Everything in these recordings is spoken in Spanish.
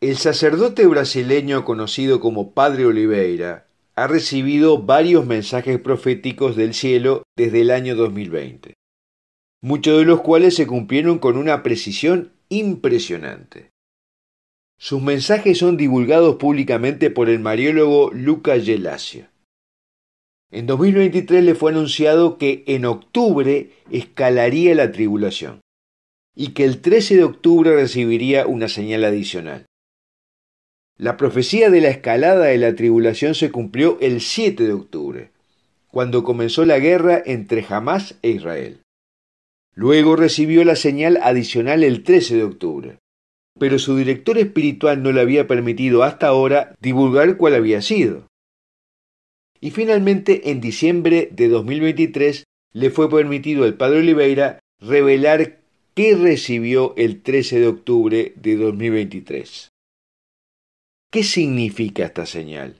El sacerdote brasileño conocido como Padre Oliveira ha recibido varios mensajes proféticos del cielo desde el año 2020, muchos de los cuales se cumplieron con una precisión impresionante. Sus mensajes son divulgados públicamente por el mariólogo Luca Gelasio. En 2023 le fue anunciado que en octubre escalaría la tribulación y que el 13 de octubre recibiría una señal adicional. La profecía de la escalada de la tribulación se cumplió el 7 de octubre, cuando comenzó la guerra entre Hamas e Israel. Luego recibió la señal adicional el 13 de octubre, pero su director espiritual no le había permitido hasta ahora divulgar cuál había sido. Y finalmente, en diciembre de 2023, le fue permitido al padre Oliveira revelar qué recibió el 13 de octubre de 2023. ¿Qué significa esta señal?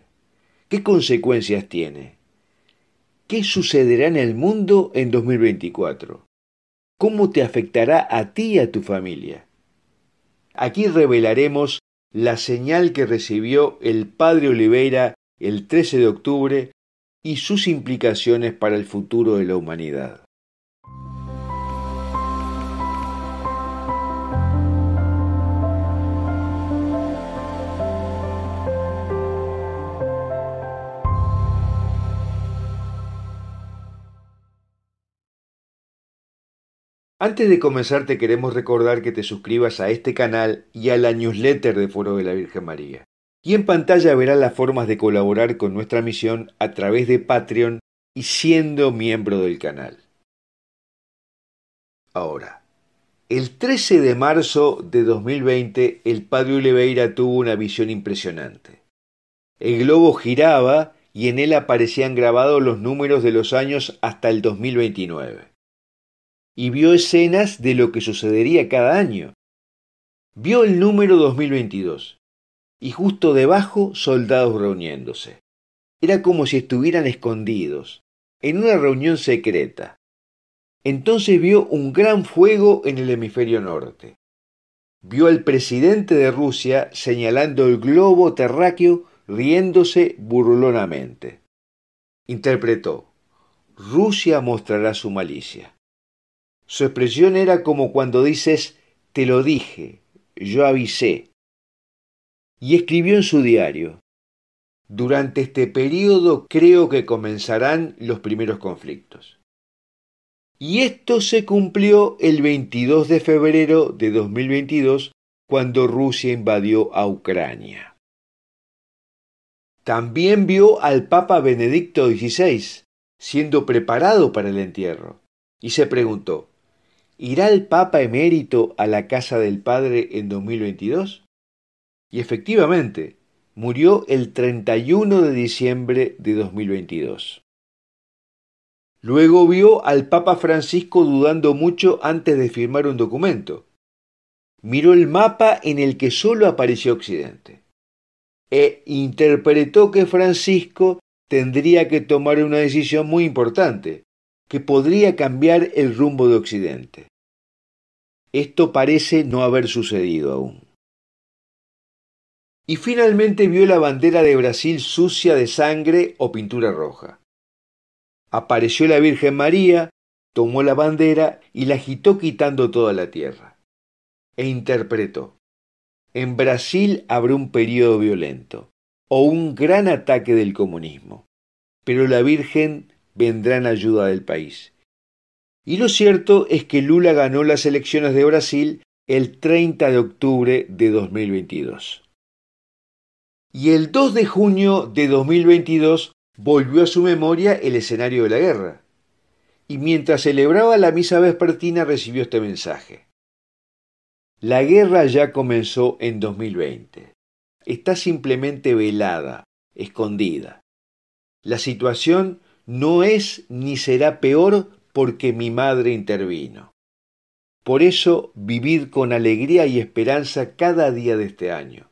¿Qué consecuencias tiene? ¿Qué sucederá en el mundo en 2024? ¿Cómo te afectará a ti y a tu familia? Aquí revelaremos la señal que recibió el padre Oliveira el 13 de octubre y sus implicaciones para el futuro de la humanidad. Antes de comenzar te queremos recordar que te suscribas a este canal y a la newsletter de Foro de la Virgen María. Y en pantalla verás las formas de colaborar con nuestra misión a través de Patreon y siendo miembro del canal. Ahora, el 13 de marzo de 2020 el padre Oliveira tuvo una visión impresionante. El globo giraba y en él aparecían grabados los números de los años hasta el 2029 y vio escenas de lo que sucedería cada año. Vio el número 2022 y justo debajo soldados reuniéndose. Era como si estuvieran escondidos, en una reunión secreta. Entonces vio un gran fuego en el hemisferio norte. Vio al presidente de Rusia señalando el globo terráqueo riéndose burlonamente. Interpretó, Rusia mostrará su malicia. Su expresión era como cuando dices, te lo dije, yo avisé. Y escribió en su diario, durante este periodo creo que comenzarán los primeros conflictos. Y esto se cumplió el 22 de febrero de 2022, cuando Rusia invadió a Ucrania. También vio al Papa Benedicto XVI siendo preparado para el entierro, y se preguntó, ¿Irá el Papa emérito a la casa del Padre en 2022? Y efectivamente, murió el 31 de diciembre de 2022. Luego vio al Papa Francisco dudando mucho antes de firmar un documento. Miró el mapa en el que solo apareció Occidente e interpretó que Francisco tendría que tomar una decisión muy importante, que podría cambiar el rumbo de Occidente. Esto parece no haber sucedido aún. Y finalmente vio la bandera de Brasil sucia de sangre o pintura roja. Apareció la Virgen María, tomó la bandera y la agitó quitando toda la tierra. E interpretó. En Brasil habrá un periodo violento, o un gran ataque del comunismo, pero la Virgen vendrá en ayuda del país y lo cierto es que Lula ganó las elecciones de Brasil el 30 de octubre de 2022. Y el 2 de junio de 2022 volvió a su memoria el escenario de la guerra. Y mientras celebraba la misa vespertina recibió este mensaje. La guerra ya comenzó en 2020. Está simplemente velada, escondida. La situación no es ni será peor porque mi madre intervino. Por eso vivid con alegría y esperanza cada día de este año,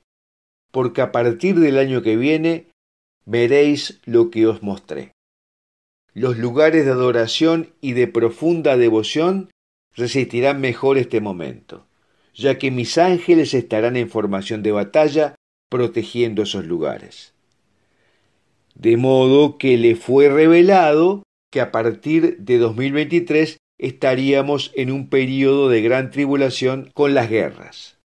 porque a partir del año que viene veréis lo que os mostré. Los lugares de adoración y de profunda devoción resistirán mejor este momento, ya que mis ángeles estarán en formación de batalla protegiendo esos lugares. De modo que le fue revelado a partir de 2023 estaríamos en un periodo de gran tribulación con las guerras.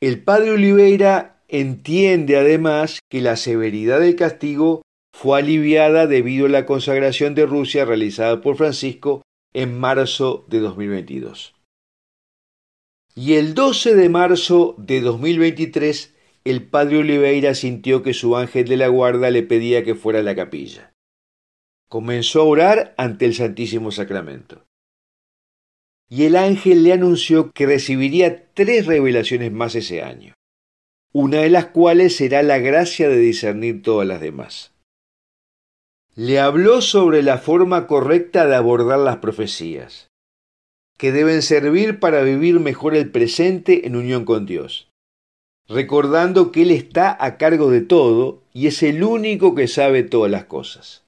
El padre Oliveira entiende además que la severidad del castigo fue aliviada debido a la consagración de Rusia realizada por Francisco en marzo de 2022. Y el 12 de marzo de 2023, el padre Oliveira sintió que su ángel de la guarda le pedía que fuera a la capilla comenzó a orar ante el Santísimo Sacramento. Y el ángel le anunció que recibiría tres revelaciones más ese año, una de las cuales será la gracia de discernir todas las demás. Le habló sobre la forma correcta de abordar las profecías, que deben servir para vivir mejor el presente en unión con Dios, recordando que Él está a cargo de todo y es el único que sabe todas las cosas.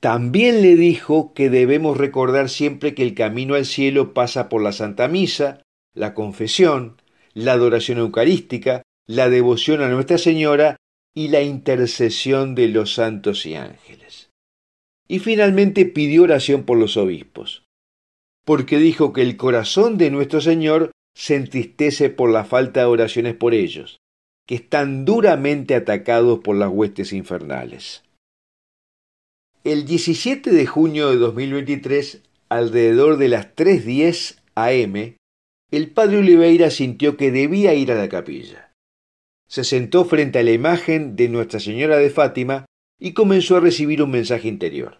También le dijo que debemos recordar siempre que el camino al cielo pasa por la Santa Misa, la confesión, la adoración eucarística, la devoción a Nuestra Señora y la intercesión de los santos y ángeles. Y finalmente pidió oración por los obispos, porque dijo que el corazón de nuestro Señor se entristece por la falta de oraciones por ellos, que están duramente atacados por las huestes infernales. El 17 de junio de 2023, alrededor de las 3.10 am, el padre Oliveira sintió que debía ir a la capilla. Se sentó frente a la imagen de Nuestra Señora de Fátima y comenzó a recibir un mensaje interior.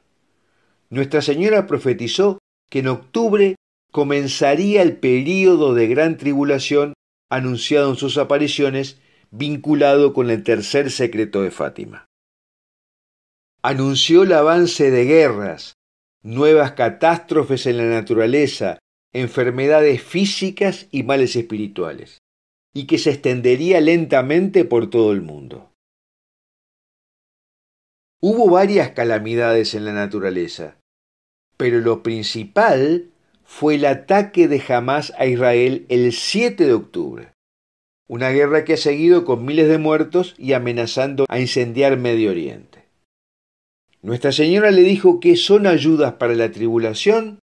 Nuestra Señora profetizó que en octubre comenzaría el período de gran tribulación anunciado en sus apariciones vinculado con el tercer secreto de Fátima anunció el avance de guerras, nuevas catástrofes en la naturaleza, enfermedades físicas y males espirituales, y que se extendería lentamente por todo el mundo. Hubo varias calamidades en la naturaleza, pero lo principal fue el ataque de Hamas a Israel el 7 de octubre, una guerra que ha seguido con miles de muertos y amenazando a incendiar Medio Oriente. Nuestra Señora le dijo que son ayudas para la tribulación,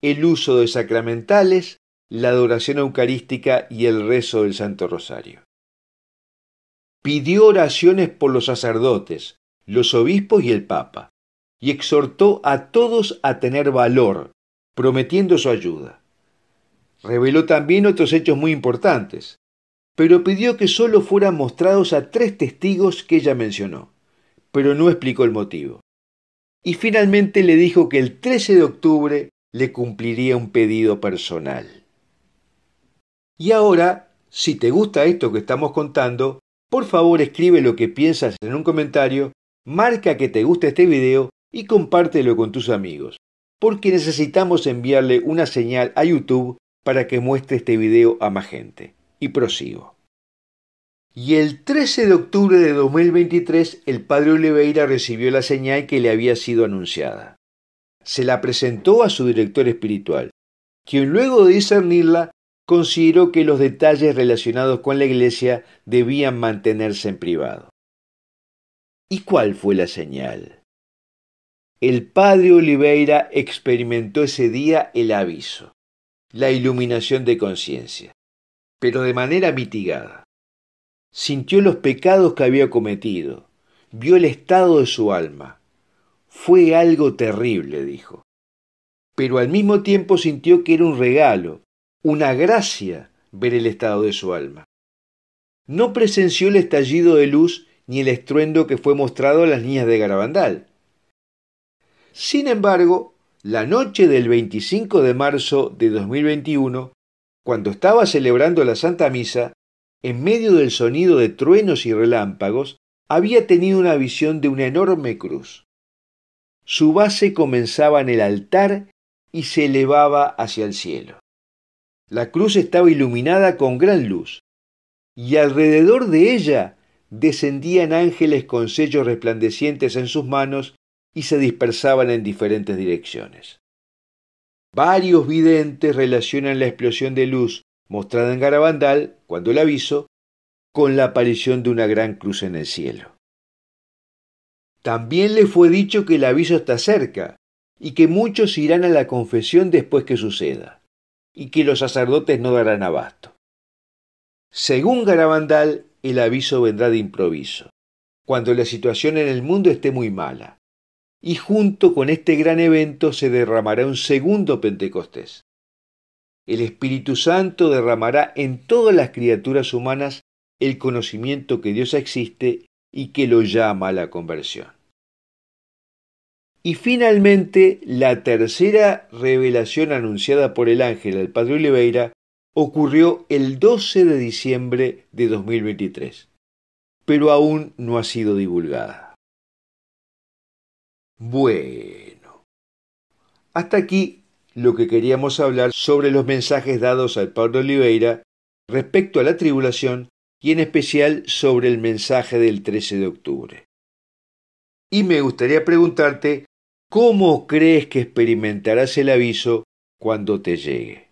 el uso de sacramentales, la adoración eucarística y el rezo del Santo Rosario. Pidió oraciones por los sacerdotes, los obispos y el Papa, y exhortó a todos a tener valor, prometiendo su ayuda. Reveló también otros hechos muy importantes, pero pidió que solo fueran mostrados a tres testigos que ella mencionó, pero no explicó el motivo y finalmente le dijo que el 13 de octubre le cumpliría un pedido personal. Y ahora, si te gusta esto que estamos contando, por favor escribe lo que piensas en un comentario, marca que te gusta este video y compártelo con tus amigos, porque necesitamos enviarle una señal a YouTube para que muestre este video a más gente. Y prosigo. Y el 13 de octubre de 2023, el padre Oliveira recibió la señal que le había sido anunciada. Se la presentó a su director espiritual, quien luego de discernirla consideró que los detalles relacionados con la iglesia debían mantenerse en privado. ¿Y cuál fue la señal? El padre Oliveira experimentó ese día el aviso, la iluminación de conciencia, pero de manera mitigada sintió los pecados que había cometido, vio el estado de su alma. Fue algo terrible, dijo. Pero al mismo tiempo sintió que era un regalo, una gracia ver el estado de su alma. No presenció el estallido de luz ni el estruendo que fue mostrado a las niñas de Garabandal. Sin embargo, la noche del 25 de marzo de 2021, cuando estaba celebrando la Santa Misa, en medio del sonido de truenos y relámpagos, había tenido una visión de una enorme cruz. Su base comenzaba en el altar y se elevaba hacia el cielo. La cruz estaba iluminada con gran luz, y alrededor de ella descendían ángeles con sellos resplandecientes en sus manos y se dispersaban en diferentes direcciones. Varios videntes relacionan la explosión de luz mostrada en Garabandal cuando el aviso, con la aparición de una gran cruz en el cielo. También le fue dicho que el aviso está cerca y que muchos irán a la confesión después que suceda, y que los sacerdotes no darán abasto. Según Garabandal, el aviso vendrá de improviso, cuando la situación en el mundo esté muy mala, y junto con este gran evento se derramará un segundo Pentecostés, el Espíritu Santo derramará en todas las criaturas humanas el conocimiento que Dios existe y que lo llama a la conversión. Y finalmente, la tercera revelación anunciada por el ángel al Padre Oliveira ocurrió el 12 de diciembre de 2023, pero aún no ha sido divulgada. Bueno, hasta aquí lo que queríamos hablar sobre los mensajes dados al Pablo Oliveira respecto a la tribulación y en especial sobre el mensaje del 13 de octubre. Y me gustaría preguntarte, ¿cómo crees que experimentarás el aviso cuando te llegue?